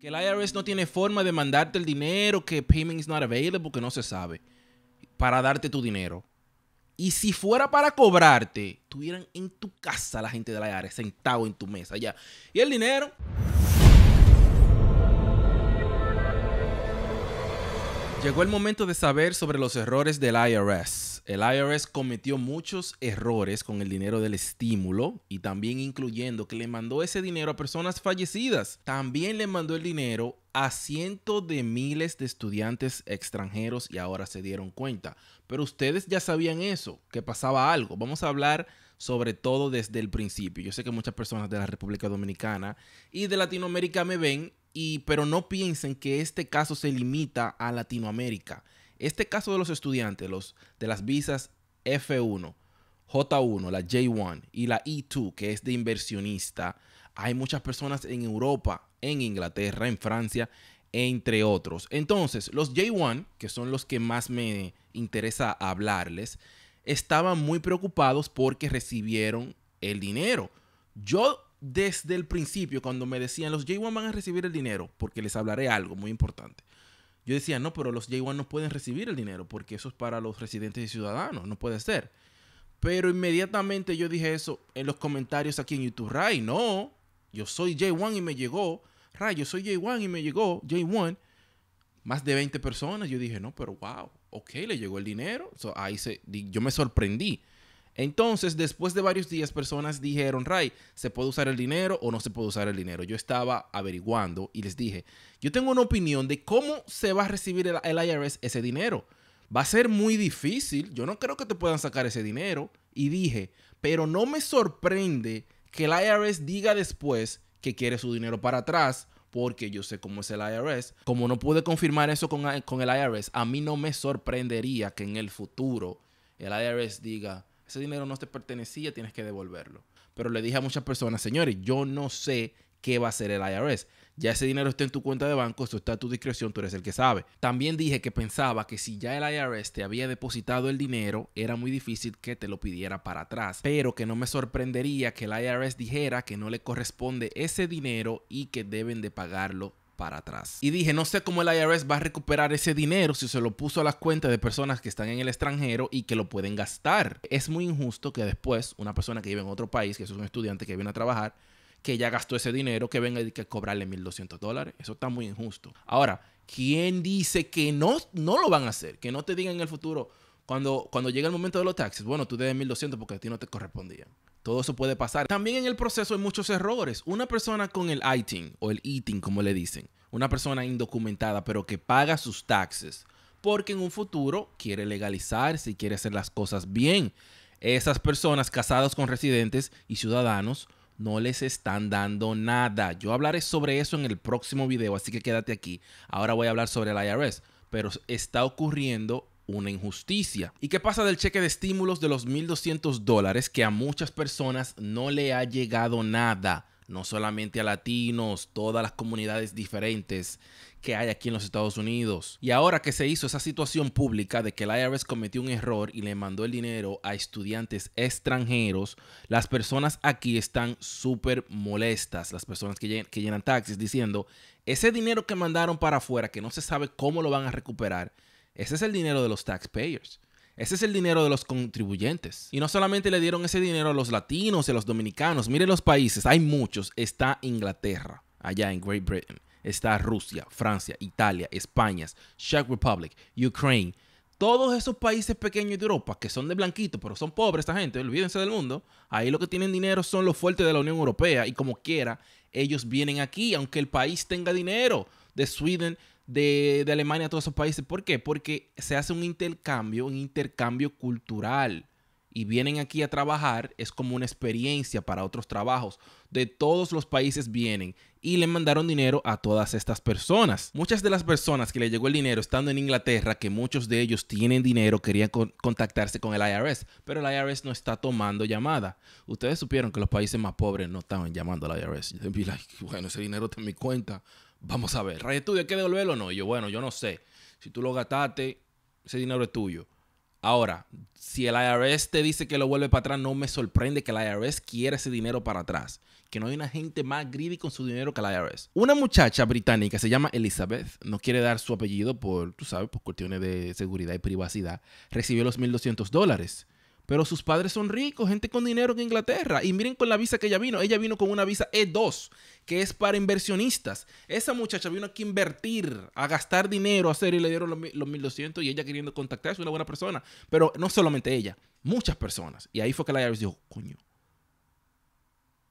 Que el IRS no tiene forma de mandarte el dinero, que payment is not available, que no se sabe, para darte tu dinero. Y si fuera para cobrarte, tuvieran en tu casa la gente del IRS sentado en tu mesa ya. Y el dinero. Llegó el momento de saber sobre los errores del IRS. El IRS cometió muchos errores con el dinero del estímulo y también incluyendo que le mandó ese dinero a personas fallecidas. También le mandó el dinero a cientos de miles de estudiantes extranjeros y ahora se dieron cuenta. Pero ustedes ya sabían eso, que pasaba algo. Vamos a hablar sobre todo desde el principio. Yo sé que muchas personas de la República Dominicana y de Latinoamérica me ven y, pero no piensen que este caso se limita a Latinoamérica. Este caso de los estudiantes, los, de las visas F1, J1, la J1 y la E2, que es de inversionista, hay muchas personas en Europa, en Inglaterra, en Francia, entre otros. Entonces, los J1, que son los que más me interesa hablarles, estaban muy preocupados porque recibieron el dinero. Yo desde el principio, cuando me decían los J1 van a recibir el dinero, porque les hablaré algo muy importante. Yo decía, no, pero los J1 no pueden recibir el dinero, porque eso es para los residentes y ciudadanos, no puede ser. Pero inmediatamente yo dije eso en los comentarios aquí en YouTube. Ray, no, yo soy J1 y me llegó. Ray, yo soy J1 y me llegó. J1, más de 20 personas. Yo dije, no, pero wow, ok, le llegó el dinero. ahí se, yo me sorprendí. Entonces, después de varios días, personas dijeron, Ray, ¿se puede usar el dinero o no se puede usar el dinero? Yo estaba averiguando y les dije, yo tengo una opinión de cómo se va a recibir el, IRS ese dinero. Va a ser muy difícil, yo no creo que te puedan sacar ese dinero. Y dije, pero no me sorprende que el IRS diga después que quiere su dinero para atrás porque yo sé cómo es el IRS. Como no pude confirmar eso con, con, el IRS, a mí no me sorprendería que en el futuro el IRS diga, ese dinero no te pertenecía, tienes que devolverlo. Pero le dije a muchas personas, señores, yo no sé qué va a hacer el IRS. Ya ese dinero está en tu cuenta de banco, eso está a tu discreción, tú eres el que sabe. También dije que pensaba que si ya el IRS te había depositado el dinero, era muy difícil que te lo pidiera para atrás, pero que no me sorprendería que el IRS dijera que no le corresponde ese dinero y que deben de pagarlo para atrás. Y dije, no sé cómo el IRS va a recuperar ese dinero si se lo puso a las cuentas de personas que están en el extranjero y que lo pueden gastar. Es muy injusto que después una persona que vive en otro país, que es un estudiante que viene a trabajar, que ya gastó ese dinero, que venga y que cobrarle 1.200 dólares. Eso está muy injusto. Ahora, ¿quién dice que no, no lo van a hacer? Que no te digan en el futuro, cuando, cuando llega el momento de los taxes, bueno, tú debes 1.200 porque a ti no te correspondía todo eso puede pasar. También en el proceso hay muchos errores. Una persona con el ITIN o el ITIN, como le dicen, una persona indocumentada pero que paga sus taxes porque en un futuro quiere legalizarse y quiere hacer las cosas bien. Esas personas casadas con residentes y ciudadanos no les están dando nada. Yo hablaré sobre eso en el próximo video, así que quédate aquí. Ahora voy a hablar sobre el IRS, pero está ocurriendo una injusticia. ¿Y qué pasa del cheque de estímulos de los 1.200 dólares que a muchas personas no le ha llegado nada? No solamente a latinos, todas las comunidades diferentes que hay aquí en los Estados Unidos. Y ahora que se hizo esa situación pública de que la IRS cometió un error y le mandó el dinero a estudiantes extranjeros, las personas aquí están súper molestas, las personas que, que llenan taxis diciendo, ese dinero que mandaron para afuera, que no se sabe cómo lo van a recuperar, ese es el dinero de los taxpayers. Ese es el dinero de los contribuyentes. Y no solamente le dieron ese dinero a los latinos y a los dominicanos. Miren los países, hay muchos. Está Inglaterra, allá en Great Britain. Está Rusia, Francia, Italia, España, Czech Republic, Ukraine. Todos esos países pequeños de Europa que son de blanquito, pero son pobres esta gente, olvídense del mundo. Ahí lo que tienen dinero son los fuertes de la Unión Europea y como quiera, ellos vienen aquí, aunque el país tenga dinero de Sweden, de, Alemania a todos esos países. ¿Por qué? Porque se hace un intercambio, un intercambio cultural y vienen aquí a trabajar, es como una experiencia para otros trabajos. De todos los países vienen y le mandaron dinero a todas estas personas. Muchas de las personas que le llegó el dinero estando en Inglaterra, que muchos de ellos tienen dinero, querían contactarse con el IRS, pero el IRS no está tomando llamada. Ustedes supieron que los países más pobres no estaban llamando al IRS. Yo like, bueno, ese dinero está en mi cuenta vamos a ver, Ray Studio, ¿hay que devolverlo o no? yo, bueno, yo no sé. Si tú lo gastaste, ese dinero es tuyo. Ahora, si el IRS te dice que lo vuelve para atrás, no me sorprende que el IRS quiera ese dinero para atrás. Que no hay una gente más greedy con su dinero que el IRS. Una muchacha británica se llama Elizabeth, no quiere dar su apellido por, tú sabes, por cuestiones de seguridad y privacidad, recibió los 1.200 dólares. Pero sus padres son ricos, gente con dinero en Inglaterra. Y miren con la visa que ella vino. Ella vino con una visa E2, que es para inversionistas. Esa muchacha vino aquí a invertir, a gastar dinero, a hacer y le dieron los, 1200 y ella queriendo contactar. Es una buena persona. Pero no solamente ella, muchas personas. Y ahí fue que la IRS dijo, coño.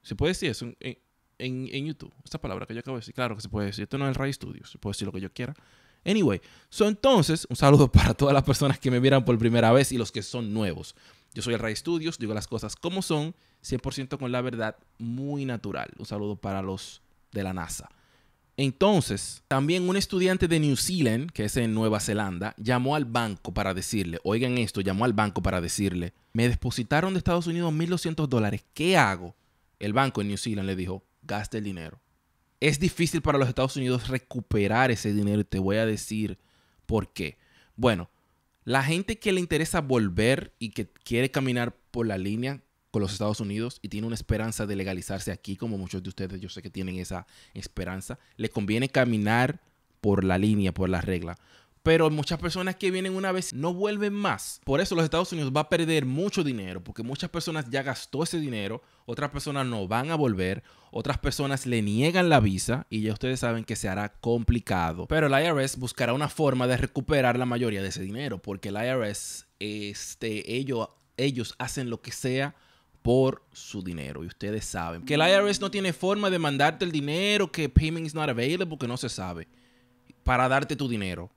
¿Se puede decir eso en, YouTube? Esta palabra que yo acabo de decir. Claro que se puede decir. Esto no es el Ray Studios. Se puede decir lo que yo quiera. Anyway, so entonces, un saludo para todas las personas que me vieran por primera vez y los que son nuevos. Yo soy el Ray Studios, digo las cosas como son, 100% con la verdad, muy natural. Un saludo para los de la NASA. Entonces, también un estudiante de New Zealand, que es en Nueva Zelanda, llamó al banco para decirle, oigan esto, llamó al banco para decirle, me depositaron de Estados Unidos 1.200 dólares, ¿qué hago? El banco en New Zealand le dijo, gaste el dinero. Es difícil para los Estados Unidos recuperar ese dinero y te voy a decir por qué. Bueno, la gente que le interesa volver y que quiere caminar por la línea con los Estados Unidos y tiene una esperanza de legalizarse aquí, como muchos de ustedes yo sé que tienen esa esperanza, le conviene caminar por la línea, por la regla pero muchas personas que vienen una vez no vuelven más. Por eso los Estados Unidos va a perder mucho dinero, porque muchas personas ya gastó ese dinero, otras personas no van a volver, otras personas le niegan la visa y ya ustedes saben que se hará complicado. Pero el IRS buscará una forma de recuperar la mayoría de ese dinero, porque el IRS, este, ellos, ellos hacen lo que sea por su dinero. Y ustedes saben que el IRS no tiene forma de mandarte el dinero, que payment is not available, que no se sabe, para darte tu dinero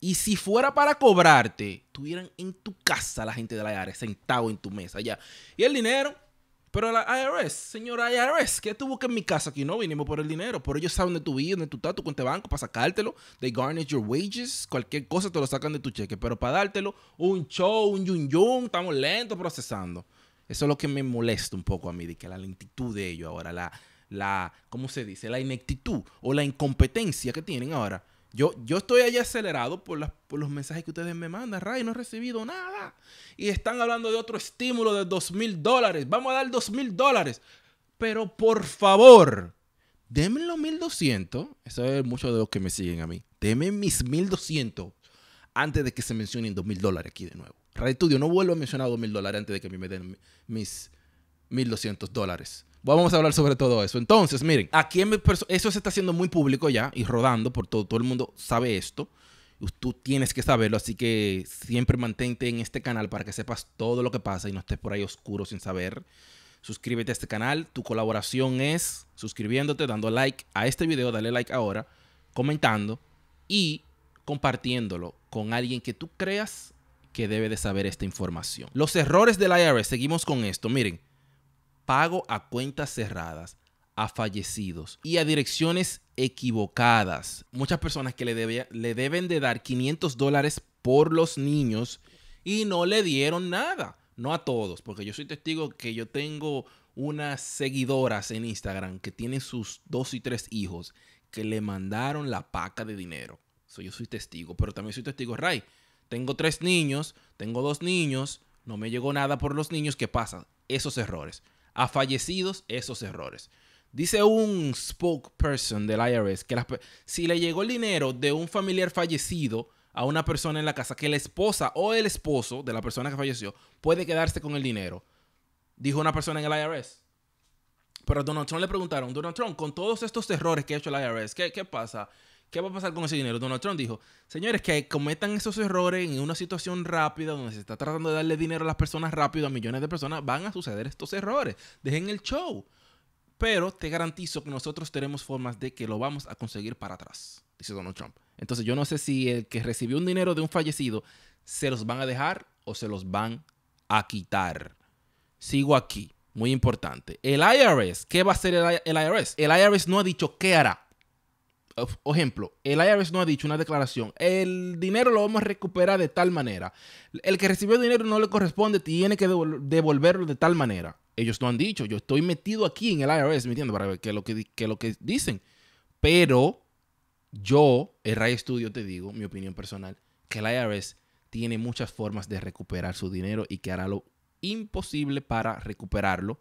y si fuera para cobrarte, tuvieran en tu casa la gente de la IRS sentado en tu mesa ya. Y el dinero, pero la IRS, señor IRS, ¿qué tuvo que en mi casa aquí? No vinimos por el dinero, pero ellos saben de tu vida, de tu tato, tu este banco para sacártelo. They garnish your wages, cualquier cosa te lo sacan de tu cheque, pero para dártelo, un show, un yun yun, estamos lentos procesando. Eso es lo que me molesta un poco a mí, de que la lentitud de ellos ahora, la, la, ¿cómo se dice? La ineptitud o la incompetencia que tienen ahora yo, estoy ahí acelerado por, los mensajes que ustedes me mandan. Ray, no he recibido nada. Y están hablando de otro estímulo de dos mil dólares. Vamos a dar dos mil dólares. Pero por favor, denme los 1200. Eso es mucho de los que me siguen a mí. Denme mis 1200 antes de que se mencionen dos mil dólares aquí de nuevo. Ray Studio no vuelvo a mencionar 2.000 mil dólares antes de que me den mis 1200 dólares. Vamos a hablar sobre todo eso. Entonces, miren, aquí en eso se está haciendo muy público ya y rodando por todo. Todo el mundo sabe esto. Tú tienes que saberlo, así que siempre mantente en este canal para que sepas todo lo que pasa y no estés por ahí oscuro sin saber. Suscríbete a este canal. Tu colaboración es suscribiéndote, dando like a este video, dale like ahora, comentando y compartiéndolo con alguien que tú creas que debe de saber esta información. Los errores del IRS, seguimos con esto. Miren, pago a cuentas cerradas, a fallecidos y a direcciones equivocadas. Muchas personas que le, le deben de dar 500 dólares por los niños y no le dieron nada. No a todos, porque yo soy testigo que yo tengo unas seguidoras en Instagram que tienen sus dos y tres hijos que le mandaron la paca de dinero. So, yo soy testigo, pero también soy testigo, Ray. Tengo tres niños, tengo dos niños, no me llegó nada por los niños, ¿qué pasa? Esos errores a fallecidos esos errores. Dice un spokesperson del IRS que si le llegó el dinero de un familiar fallecido a una persona en la casa, que la esposa o el esposo de la persona que falleció puede quedarse con el dinero. Dijo una persona en el IRS. Pero a Donald Trump le preguntaron, Donald Trump, con todos estos errores que ha hecho el IRS, ¿qué, qué pasa? ¿Qué va a pasar con ese dinero? Donald Trump dijo, señores, que cometan esos errores en una situación rápida donde se está tratando de darle dinero a las personas rápido, a millones de personas, van a suceder estos errores. Dejen el show. Pero te garantizo que nosotros tenemos formas de que lo vamos a conseguir para atrás, dice Donald Trump. Entonces yo no sé si el que recibió un dinero de un fallecido se los van a dejar o se los van a quitar. Sigo aquí, muy importante. El IRS, ¿qué va a hacer el IRS? El IRS no ha dicho qué hará ejemplo, el IRS no ha dicho una declaración, el dinero lo vamos a recuperar de tal manera, el que recibió dinero no le corresponde, tiene que devolverlo de tal manera. Ellos no han dicho, yo estoy metido aquí en el IRS, ¿me entiendes? Para ver qué lo que, lo que dicen. Pero yo, el Ray Studio, te digo, mi opinión personal, que el IRS tiene muchas formas de recuperar su dinero y que hará lo imposible para recuperarlo,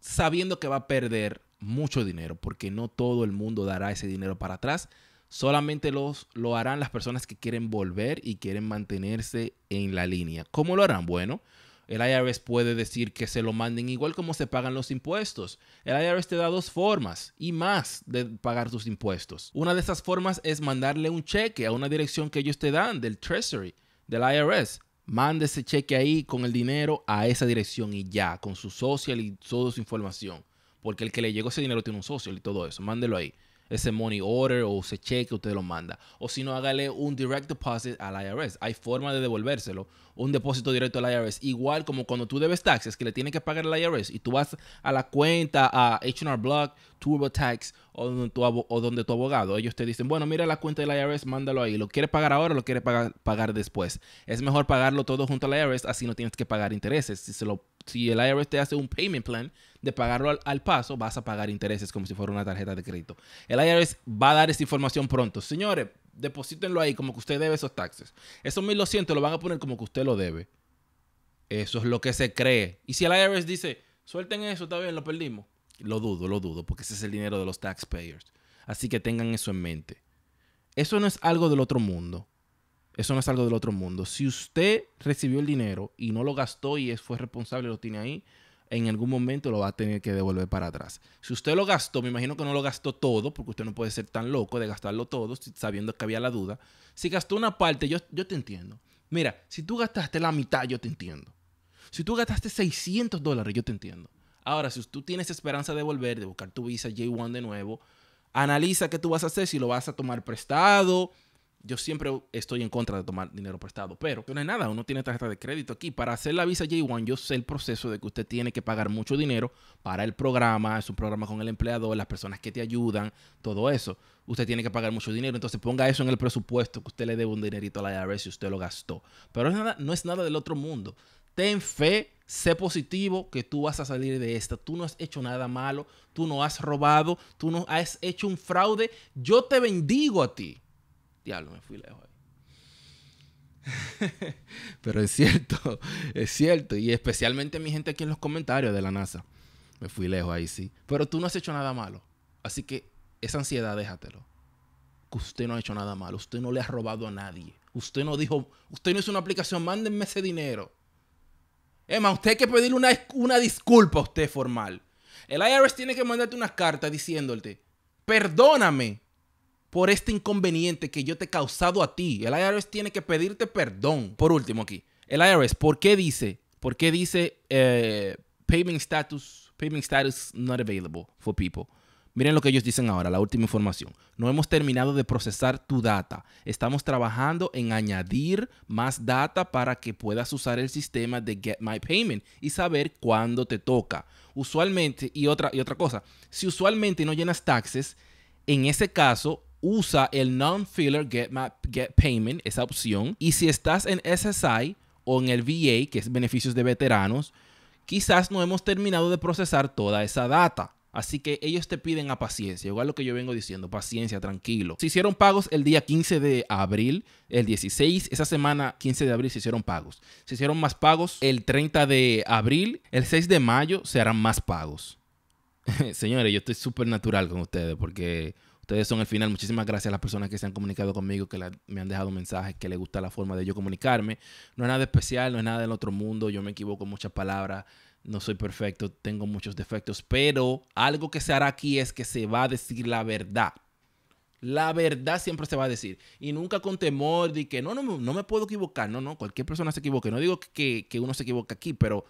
sabiendo que va a perder mucho dinero, porque no todo el mundo dará ese dinero para atrás. Solamente los, lo harán las personas que quieren volver y quieren mantenerse en la línea. ¿Cómo lo harán? Bueno, el IRS puede decir que se lo manden igual como se pagan los impuestos. El IRS te da dos formas y más de pagar tus impuestos. Una de esas formas es mandarle un cheque a una dirección que ellos te dan del Treasury, del IRS. Mande ese cheque ahí con el dinero a esa dirección y ya, con su social y toda su información. Porque el que le llegó ese dinero tiene un socio y todo eso. Mándelo ahí. Ese money order o ese cheque usted lo manda. O si no, hágale un direct deposit al IRS. Hay forma de devolvérselo. Un depósito directo al IRS. Igual como cuando tú debes taxes que le tiene que pagar al IRS y tú vas a la cuenta, a HR Block, TurboTax o donde tu, abogado. Ellos te dicen, bueno, mira la cuenta del IRS, mándalo ahí. ¿Lo quieres pagar ahora o lo quieres pagar, pagar después? Es mejor pagarlo todo junto al IRS, así no tienes que pagar intereses. Si se lo si el IRS te hace un payment plan de pagarlo al, paso, vas a pagar intereses como si fuera una tarjeta de crédito. El IRS va a dar esa información pronto. Señores, deposítenlo ahí como que usted debe esos taxes. Esos 1200 lo van a poner como que usted lo debe. Eso es lo que se cree. Y si el IRS dice, suelten eso, está bien, lo perdimos. Lo dudo, lo dudo, porque ese es el dinero de los taxpayers. Así que tengan eso en mente. Eso no es algo del otro mundo. Eso no es algo del otro mundo. Si usted recibió el dinero y no lo gastó y fue responsable, lo tiene ahí, en algún momento lo va a tener que devolver para atrás. Si usted lo gastó, me imagino que no lo gastó todo, porque usted no puede ser tan loco de gastarlo todo sabiendo que había la duda. Si gastó una parte, yo, yo te entiendo. Mira, si tú gastaste la mitad, yo te entiendo. Si tú gastaste 600 dólares, yo te entiendo. Ahora, si tú tienes esperanza de volver, de buscar tu visa J1 de nuevo, analiza qué tú vas a hacer, si lo vas a tomar prestado, yo siempre estoy en contra de tomar dinero prestado, pero no es nada, uno tiene tarjeta de crédito aquí. Para hacer la visa J1, yo sé el proceso de que usted tiene que pagar mucho dinero para el programa, es un programa con el empleador, las personas que te ayudan, todo eso. Usted tiene que pagar mucho dinero, entonces ponga eso en el presupuesto que usted le debe un dinerito a la IRS si usted lo gastó. Pero es nada, no es nada del otro mundo. Ten fe, sé positivo que tú vas a salir de esta. Tú no has hecho nada malo, tú no has robado, tú no has hecho un fraude. Yo te bendigo a ti Diablo, me fui lejos Pero es cierto, es cierto. Y especialmente mi gente aquí en los comentarios de la NASA. Me fui lejos ahí, sí. Pero tú no has hecho nada malo. Así que esa ansiedad, déjatelo. Que usted no ha hecho nada malo. Usted no le ha robado a nadie. Usted no dijo, usted no hizo una aplicación, mándenme ese dinero. más, usted hay que pedirle una, una disculpa a usted formal. El IRS tiene que mandarte unas cartas diciéndote, perdóname por este inconveniente que yo te he causado a ti. El IRS tiene que pedirte perdón. Por último aquí, el IRS, ¿por qué dice, por qué dice eh, payment status, payment status not available for people? Miren lo que ellos dicen ahora, la última información. No hemos terminado de procesar tu data. Estamos trabajando en añadir más data para que puedas usar el sistema de Get My Payment y saber cuándo te toca. Usualmente, y otra, y otra cosa, si usualmente no llenas taxes, en ese caso usa el non-filler get, Payment, esa opción. Y si estás en SSI o en el VA, que es beneficios de veteranos, quizás no hemos terminado de procesar toda esa data. Así que ellos te piden a paciencia, igual lo que yo vengo diciendo, paciencia, tranquilo. Se hicieron pagos el día 15 de abril, el 16, esa semana 15 de abril se hicieron pagos. Se hicieron más pagos el 30 de abril, el 6 de mayo se harán más pagos. Señores, yo estoy súper natural con ustedes porque Ustedes son el final. Muchísimas gracias a las personas que se han comunicado conmigo, que me han dejado mensajes, que les gusta la forma de yo comunicarme. No es nada especial, no es nada del otro mundo. Yo me equivoco en muchas palabras. No soy perfecto, tengo muchos defectos. Pero algo que se hará aquí es que se va a decir la verdad. La verdad siempre se va a decir. Y nunca con temor de que no, no, no me puedo equivocar. No, no, cualquier persona se equivoque. No digo que, que uno se equivoque aquí, pero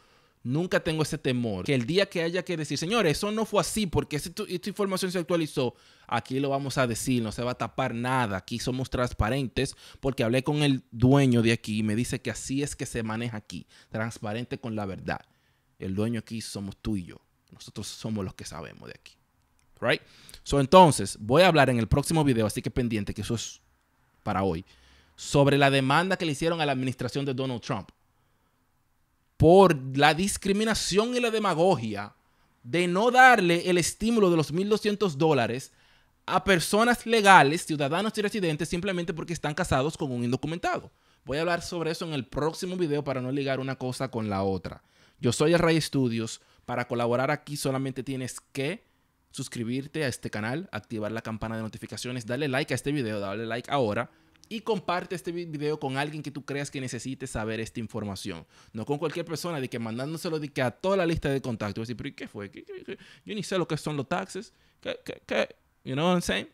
nunca tengo ese temor. Que el día que haya que decir, señores, eso no fue así porque esta, información se actualizó, aquí lo vamos a decir, no se va a tapar nada, aquí somos transparentes porque hablé con el dueño de aquí y me dice que así es que se maneja aquí, transparente con la verdad. El dueño aquí somos tú y yo, nosotros somos los que sabemos de aquí. Right? So, entonces, voy a hablar en el próximo video, así que pendiente, que eso es para hoy, sobre la demanda que le hicieron a la administración de Donald Trump por la discriminación y la demagogia de no darle el estímulo de los 1.200 dólares a personas legales, ciudadanos y residentes, simplemente porque están casados con un indocumentado. Voy a hablar sobre eso en el próximo video para no ligar una cosa con la otra. Yo soy el Ray Studios. Para colaborar aquí solamente tienes que suscribirte a este canal, activar la campana de notificaciones, darle like a este video, darle like ahora y comparte este video con alguien que tú creas que necesite saber esta información. No con cualquier persona, de que mandándoselo de que a toda la lista de contactos. Decir, pero ¿qué fue? Yo ni sé lo que son los taxes. ¿Qué, qué, You know what I'm saying?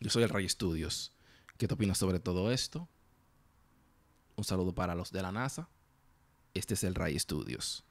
Yo soy el Ray Studios. ¿Qué te opinas sobre todo esto? Un saludo para los de la NASA. Este es el Ray Studios.